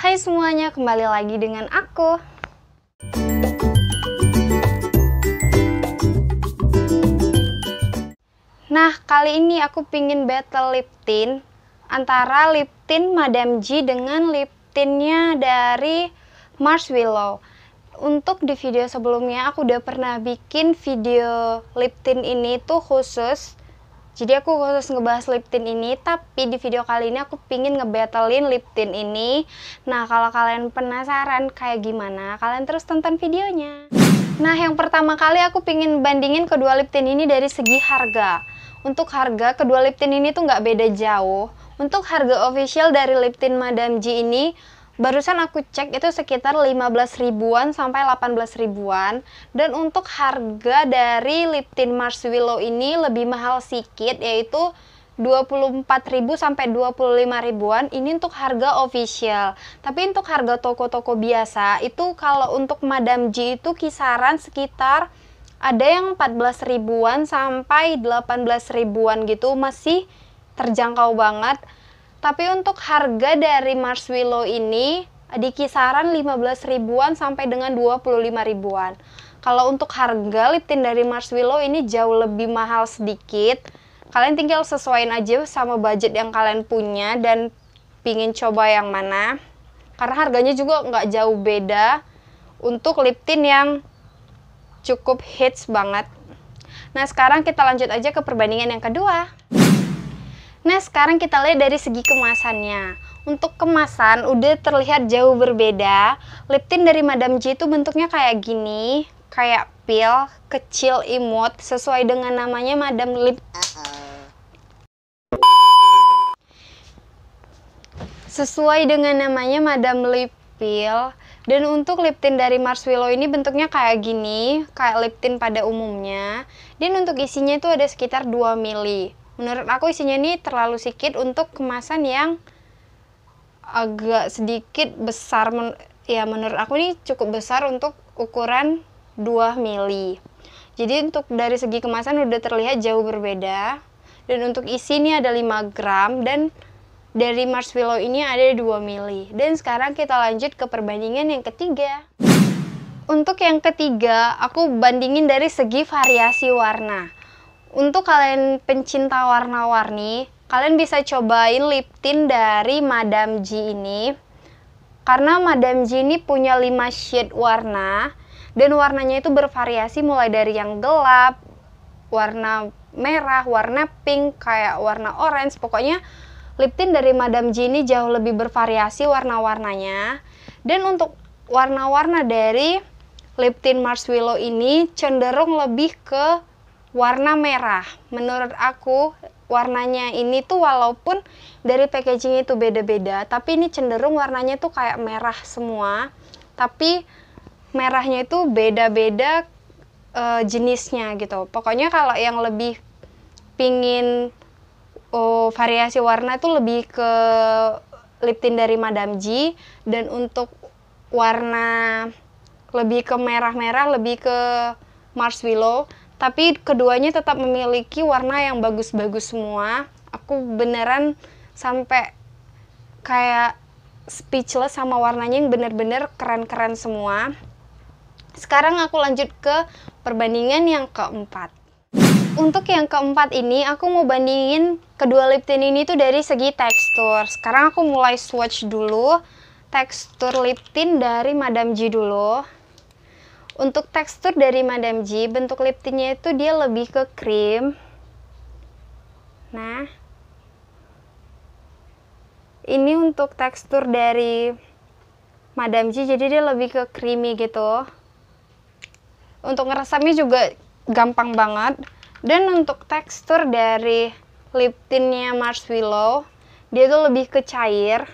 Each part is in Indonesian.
Hai semuanya, kembali lagi dengan aku. Nah, kali ini aku pingin battle lip tint antara lip tint Madame G dengan lip tintnya dari Mars Willow. Untuk di video sebelumnya aku udah pernah bikin video lip tint ini tuh khusus jadi aku khusus ngebahas lip tint ini, tapi di video kali ini aku pingin ngebattlein lip tint ini. Nah, kalau kalian penasaran kayak gimana, kalian terus tonton videonya. Nah, yang pertama kali aku pingin bandingin kedua lip tint ini dari segi harga. Untuk harga, kedua lip tint ini tuh nggak beda jauh. Untuk harga official dari lip tint Madame G ini, Barusan aku cek itu sekitar 15 ribuan sampai 18 ribuan dan untuk harga dari lip tint marshmallow ini lebih mahal sedikit yaitu 24.000 sampai 25 ribuan ini untuk harga official. Tapi untuk harga toko-toko biasa itu kalau untuk Madam G itu kisaran sekitar ada yang 14 ribuan sampai 18 ribuan gitu masih terjangkau banget tapi untuk harga dari Mars Willow ini di kisaran 15 ribuan sampai dengan 25 ribuan. Kalau untuk harga lip tint dari Mars Willow ini jauh lebih mahal sedikit. Kalian tinggal sesuaikan aja sama budget yang kalian punya dan pingin coba yang mana. Karena harganya juga nggak jauh beda untuk lip tint yang cukup hits banget. Nah sekarang kita lanjut aja ke perbandingan yang kedua. Nah, sekarang kita lihat dari segi kemasannya. Untuk kemasan udah terlihat jauh berbeda. Lip tint dari Madam G itu bentuknya kayak gini, kayak pil, kecil, imut, sesuai dengan namanya Madam Lip. Sesuai dengan namanya Madam Lip Pil. Dan untuk lip tint dari Mars Willow ini bentuknya kayak gini, kayak lip tint pada umumnya. Dan untuk isinya itu ada sekitar 2 mili menurut aku isinya ini terlalu sedikit untuk kemasan yang agak sedikit besar men ya menurut aku ini cukup besar untuk ukuran 2 mili jadi untuk dari segi kemasan udah terlihat jauh berbeda dan untuk isi ini ada 5 gram dan dari marshmallow ini ada 2 mili dan sekarang kita lanjut ke perbandingan yang ketiga untuk yang ketiga aku bandingin dari segi variasi warna untuk kalian pencinta warna-warni, kalian bisa cobain lip tint dari Madame G ini. Karena Madame G ini punya 5 shade warna dan warnanya itu bervariasi mulai dari yang gelap, warna merah, warna pink, kayak warna orange, pokoknya lip tint dari Madame G ini jauh lebih bervariasi warna-warnanya. Dan untuk warna-warna dari lip tint Marshmallow ini cenderung lebih ke warna merah. Menurut aku warnanya ini tuh walaupun dari packaging itu beda-beda, tapi ini cenderung warnanya tuh kayak merah semua. Tapi merahnya itu beda-beda e, jenisnya gitu. Pokoknya kalau yang lebih pingin oh, variasi warna itu lebih ke lip tint dari madam G dan untuk warna lebih ke merah-merah, lebih ke Mars Willow tapi keduanya tetap memiliki warna yang bagus-bagus semua aku beneran sampai kayak speechless sama warnanya yang bener-bener keren-keren semua sekarang aku lanjut ke perbandingan yang keempat untuk yang keempat ini aku mau bandingin kedua lip tint ini tuh dari segi tekstur sekarang aku mulai swatch dulu tekstur lip tint dari Madame G dulu untuk tekstur dari Madame G, bentuk lip tintnya itu dia lebih ke krim. Nah, ini untuk tekstur dari Madame G, jadi dia lebih ke creamy gitu. Untuk ngeresamnya juga gampang banget. Dan untuk tekstur dari lip tintnya Mars dia tuh lebih ke cair.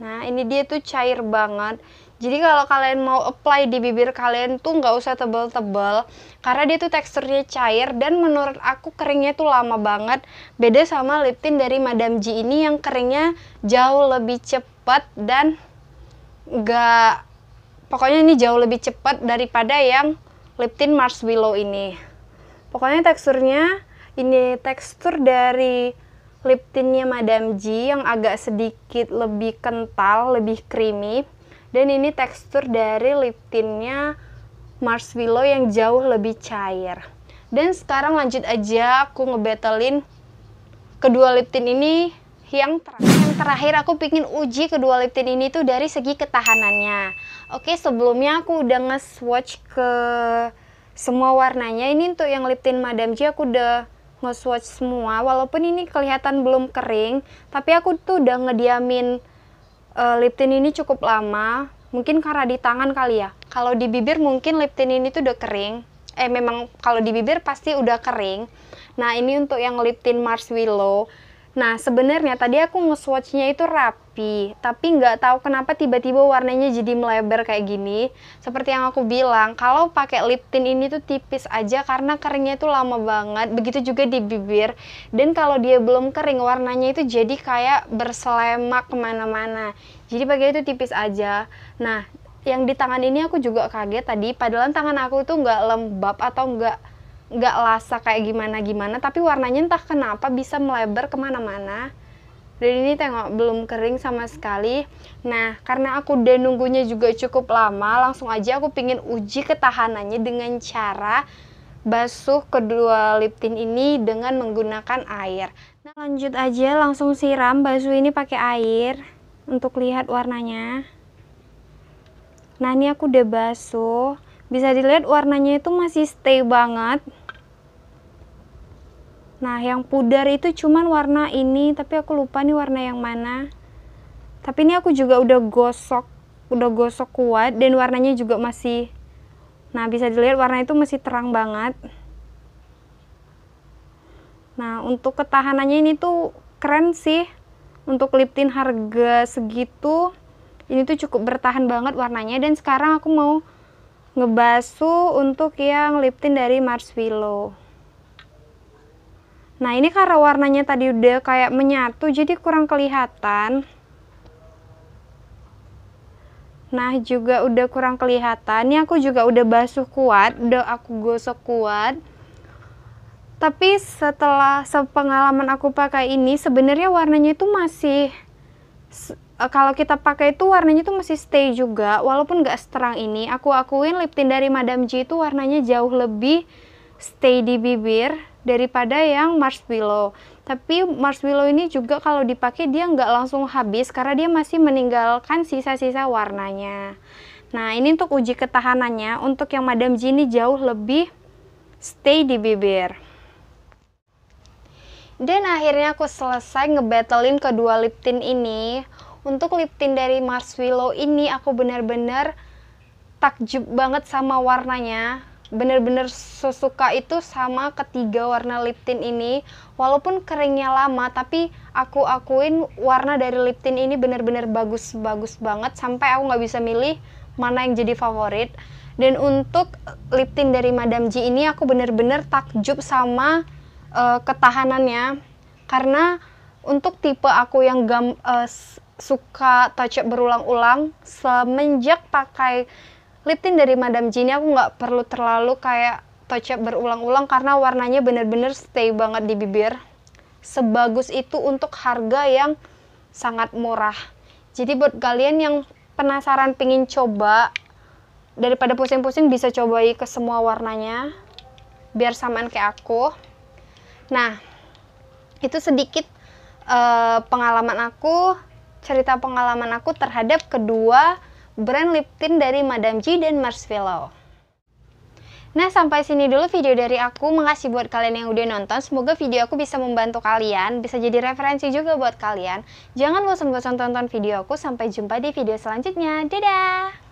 Nah, ini dia tuh cair banget. Jadi kalau kalian mau apply di bibir kalian tuh nggak usah tebel-tebel karena dia tuh teksturnya cair dan menurut aku keringnya tuh lama banget. Beda sama lip tint dari Madame G ini yang keringnya jauh lebih cepat dan nggak pokoknya ini jauh lebih cepat daripada yang lip tint mars willow ini. Pokoknya teksturnya ini tekstur dari lip tintnya Madame G yang agak sedikit lebih kental, lebih creamy. Dan ini tekstur dari lip tintnya Marshmallow yang jauh lebih cair. Dan sekarang lanjut aja aku ngebetelin kedua lip tint ini yang terakhir. terakhir aku pingin uji kedua lip tint ini tuh dari segi ketahanannya. Oke, sebelumnya aku udah nge-swatch ke semua warnanya. Ini untuk yang lip tint Madame G aku udah nge-swatch semua walaupun ini kelihatan belum kering tapi aku tuh udah ngediamin uh, lip tint ini cukup lama mungkin karena di tangan kali ya kalau di bibir mungkin lip tint ini tuh udah kering eh memang kalau di bibir pasti udah kering nah ini untuk yang lip tint Mars Willow nah sebenarnya tadi aku nge-swatchnya itu rapi tapi nggak tahu kenapa tiba-tiba warnanya jadi melebar kayak gini. Seperti yang aku bilang, kalau pakai lip tint ini tuh tipis aja karena keringnya itu lama banget. Begitu juga di bibir. Dan kalau dia belum kering, warnanya itu jadi kayak berselemak kemana-mana. Jadi pakai itu tipis aja. Nah, yang di tangan ini aku juga kaget tadi. Padahal tangan aku tuh nggak lembab atau nggak nggak lasa kayak gimana gimana tapi warnanya entah kenapa bisa melebar kemana-mana dan ini tengok belum kering sama sekali nah karena aku udah nunggunya juga cukup lama langsung aja aku pingin uji ketahanannya dengan cara basuh kedua lip tint ini dengan menggunakan air nah lanjut aja langsung siram basuh ini pakai air untuk lihat warnanya nah ini aku udah basuh bisa dilihat warnanya itu masih stay banget Nah, yang pudar itu cuman warna ini, tapi aku lupa nih warna yang mana. Tapi ini aku juga udah gosok, udah gosok kuat dan warnanya juga masih Nah, bisa dilihat warna itu masih terang banget. Nah, untuk ketahanannya ini tuh keren sih. Untuk lip tint harga segitu, ini tuh cukup bertahan banget warnanya dan sekarang aku mau ngebasuh untuk yang lip tint dari Willow. Nah ini karena warnanya tadi udah kayak menyatu jadi kurang kelihatan. Nah juga udah kurang kelihatan. Ini aku juga udah basuh kuat, udah aku gosok kuat. Tapi setelah sepengalaman aku pakai ini sebenarnya warnanya itu masih e, kalau kita pakai itu warnanya itu masih stay juga walaupun nggak seterang ini aku akuin lip tint dari Madame G itu warnanya jauh lebih stay di bibir daripada yang marshmallow. Tapi marshmallow ini juga kalau dipakai dia nggak langsung habis karena dia masih meninggalkan sisa-sisa warnanya. Nah ini untuk uji ketahanannya untuk yang Madam G ini jauh lebih stay di bibir. Dan akhirnya aku selesai ngebattlein kedua lip tint ini. Untuk lip tint dari marshmallow ini aku benar-benar takjub banget sama warnanya bener-bener sesuka itu sama ketiga warna lip tint ini walaupun keringnya lama tapi aku akuin warna dari lip tint ini bener-bener bagus-bagus banget sampai aku nggak bisa milih mana yang jadi favorit dan untuk lip tint dari Madam G ini aku bener-bener takjub sama uh, ketahanannya karena untuk tipe aku yang gam, uh, suka touch up berulang-ulang semenjak pakai lip tint dari Madame Gini aku nggak perlu terlalu kayak touch up berulang-ulang karena warnanya bener-bener stay banget di bibir sebagus itu untuk harga yang sangat murah jadi buat kalian yang penasaran pingin coba daripada pusing-pusing bisa cobai ke semua warnanya biar samaan kayak aku nah itu sedikit uh, pengalaman aku cerita pengalaman aku terhadap kedua brand lip tint dari Madame G dan Velo. Nah, sampai sini dulu video dari aku. Makasih buat kalian yang udah nonton. Semoga video aku bisa membantu kalian, bisa jadi referensi juga buat kalian. Jangan bosan-bosan tonton video aku. Sampai jumpa di video selanjutnya. Dadah!